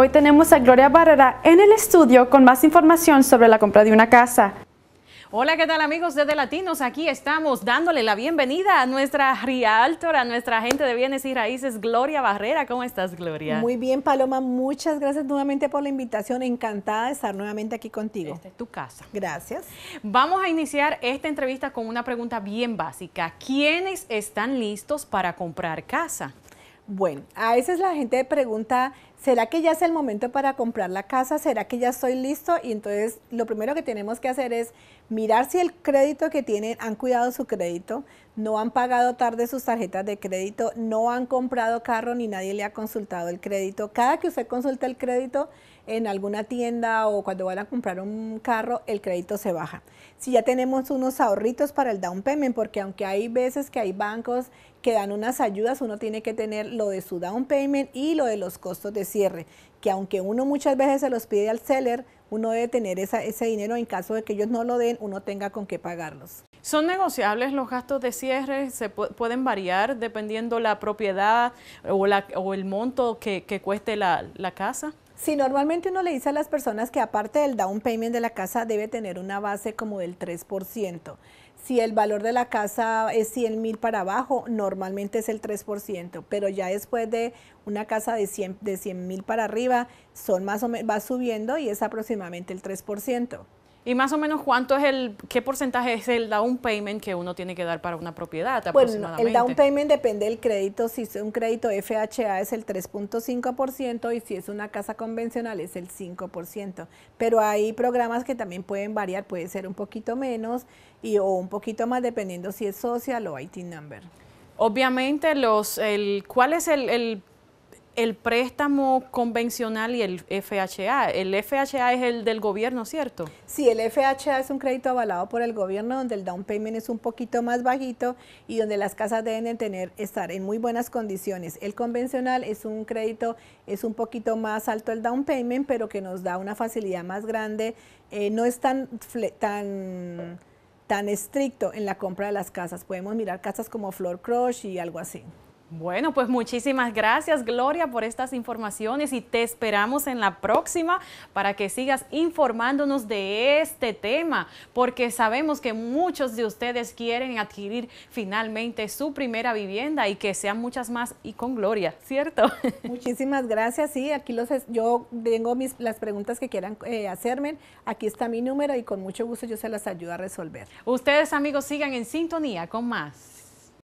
Hoy tenemos a Gloria Barrera en el estudio con más información sobre la compra de una casa. Hola, ¿qué tal amigos de Latinos? Aquí estamos dándole la bienvenida a nuestra Realtor, a nuestra gente de bienes y raíces, Gloria Barrera. ¿Cómo estás, Gloria? Muy bien, Paloma. Muchas gracias nuevamente por la invitación. Encantada de estar nuevamente aquí contigo. Esta es tu casa. Gracias. Vamos a iniciar esta entrevista con una pregunta bien básica. ¿Quiénes están listos para comprar casa? Bueno, a veces la gente pregunta ¿será que ya es el momento para comprar la casa? ¿Será que ya estoy listo? Y entonces lo primero que tenemos que hacer es mirar si el crédito que tienen, han cuidado su crédito, no han pagado tarde sus tarjetas de crédito, no han comprado carro ni nadie le ha consultado el crédito. Cada que usted consulta el crédito en alguna tienda o cuando van a comprar un carro, el crédito se baja. Si ya tenemos unos ahorritos para el down payment, porque aunque hay veces que hay bancos que dan unas ayudas, uno tiene que tener lo de su down payment y lo de los costos de cierre, que aunque uno muchas veces se los pide al seller, uno debe tener ese dinero en caso de que ellos no lo den, uno tenga con qué pagarlos. ¿Son negociables los gastos de cierre? ¿Se pueden variar dependiendo la propiedad o, o el monto que, cueste la casa? Si normalmente uno le dice a las personas que aparte del down payment de la casa debe tener una base como del 3%. Si el valor de la casa es 100 mil para abajo, normalmente es el 3%, pero ya después de una casa de 100 mil para arriba, son más o va subiendo y es aproximadamente el 3%. ¿Y más o menos cuánto es el, qué porcentaje es el down payment que uno tiene que dar para una propiedad aproximadamente? Bueno, el down payment depende del crédito. Si es un crédito FHA es el 3.5% y si es una casa convencional es el 5%. Pero hay programas que también pueden variar, puede ser un poquito menos y o un poquito más dependiendo si es social o IT number. Obviamente, los, el, ¿cuál es el el préstamo convencional y el FHA. El FHA es el del gobierno, ¿cierto? Sí, el FHA es un crédito avalado por el gobierno donde el down payment es un poquito más bajito y donde las casas deben tener, estar en muy buenas condiciones. El convencional es un crédito, es un poquito más alto el down payment, pero que nos da una facilidad más grande. Eh, no es tan... tan tan estricto en la compra de las casas. Podemos mirar casas como Floor Crush y algo así. Bueno, pues muchísimas gracias Gloria por estas informaciones y te esperamos en la próxima para que sigas informándonos de este tema, porque sabemos que muchos de ustedes quieren adquirir finalmente su primera vivienda y que sean muchas más y con Gloria, ¿cierto? Muchísimas gracias, sí, aquí los yo tengo mis, las preguntas que quieran eh, hacerme, aquí está mi número y con mucho gusto yo se las ayudo a resolver. Ustedes amigos sigan en sintonía con más.